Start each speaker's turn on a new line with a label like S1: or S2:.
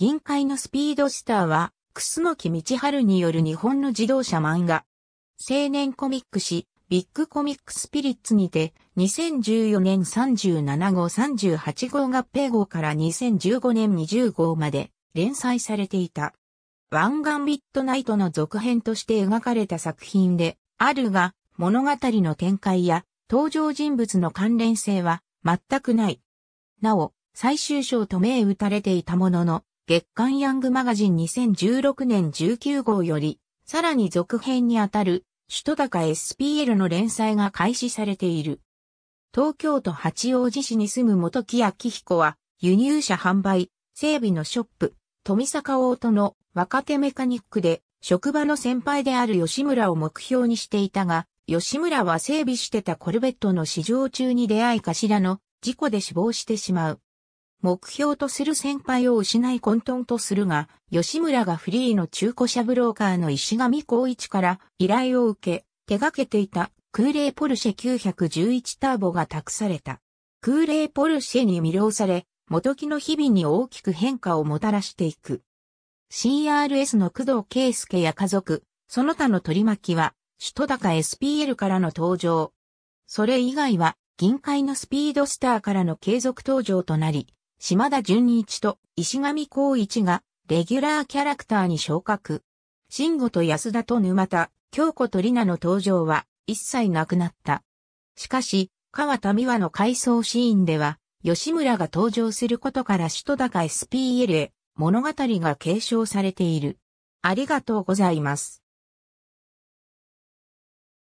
S1: 銀海のスピードスターは、楠木道春による日本の自動車漫画。青年コミック誌、ビッグコミックスピリッツにて、2014年37号38号合併号から2015年20号まで連載されていた。ワンガンビットナイトの続編として描かれた作品で、あるが、物語の展開や登場人物の関連性は全くない。なお、最終章と銘打たれていたものの、月刊ヤングマガジン2016年19号より、さらに続編にあたる、首都高 SPL の連載が開始されている。東京都八王子市に住む元木明彦は、輸入車販売、整備のショップ、富坂大戸の若手メカニックで、職場の先輩である吉村を目標にしていたが、吉村は整備してたコルベットの試乗中に出会い頭の事故で死亡してしまう。目標とする先輩を失い混沌とするが、吉村がフリーの中古車ブローカーの石上光一から依頼を受け、手掛けていた空冷ポルシェ911ターボが託された。空冷ポルシェに魅了され、元木の日々に大きく変化をもたらしていく。CRS の工藤圭介や家族、その他の取り巻きは、首都高 SPL からの登場。それ以外は、銀海のスピードスターからの継続登場となり、島田純一と石上光一がレギュラーキャラクターに昇格。慎吾と安田と沼田、京子と里奈の登場は一切なくなった。しかし、川田美和の回想シーンでは、吉村が登場することから首都高 SPL へ物語が継承されている。ありがとうございます。